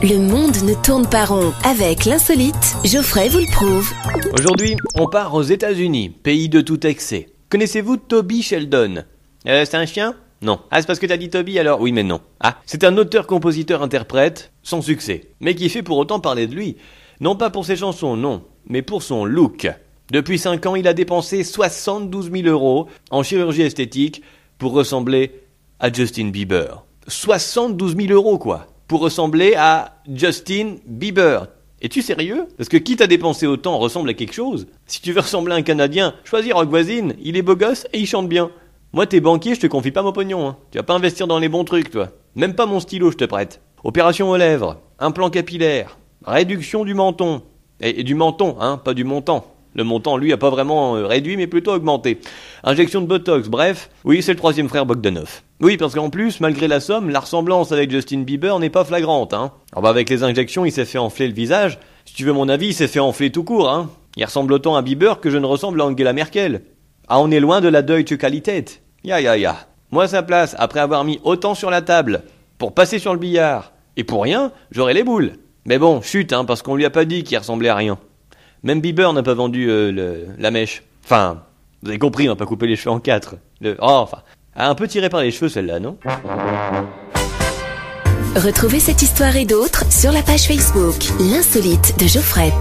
Le monde ne tourne pas rond. Avec l'insolite, Geoffrey vous le prouve. Aujourd'hui, on part aux États-Unis, pays de tout excès. Connaissez-vous Toby Sheldon euh, C'est un chien Non. Ah, c'est parce que t'as dit Toby alors Oui, mais non. Ah, c'est un auteur-compositeur-interprète sans succès, mais qui fait pour autant parler de lui. Non pas pour ses chansons, non, mais pour son look. Depuis 5 ans, il a dépensé 72 000 euros en chirurgie esthétique pour ressembler à Justin Bieber. 72 000 euros, quoi pour ressembler à Justin Bieber. Es-tu sérieux Parce que qui t'a dépensé autant, ressemble à quelque chose. Si tu veux ressembler à un Canadien, choisis Rogue Voisine, il est beau gosse et il chante bien. Moi, t'es banquier, je te confie pas mon pognon. Hein. Tu vas pas investir dans les bons trucs, toi. Même pas mon stylo, je te prête. Opération aux lèvres, implant capillaire, réduction du menton. et du menton, hein, pas du montant. Le montant, lui, a pas vraiment euh, réduit, mais plutôt augmenté. Injection de Botox, bref. Oui, c'est le troisième frère Bogdanov. Oui, parce qu'en plus, malgré la somme, la ressemblance avec Justin Bieber n'est pas flagrante, hein. Alors bah, avec les injections, il s'est fait enfler le visage. Si tu veux mon avis, il s'est fait enfler tout court, hein. Il ressemble autant à Bieber que je ne ressemble à Angela Merkel. Ah, on est loin de la Deutsche Qualität. Ya, ya, ya. Moi, sa place, après avoir mis autant sur la table, pour passer sur le billard, et pour rien, j'aurais les boules. Mais bon, chute, hein, parce qu'on lui a pas dit qu'il ressemblait à rien. Même Bieber n'a pas vendu euh, la mèche. Enfin, vous avez compris, on n'a pas coupé les cheveux en quatre. Oh, enfin, un peu tiré par les cheveux celle-là, non Retrouvez cette histoire et d'autres sur la page Facebook L'insolite de Geoffrey.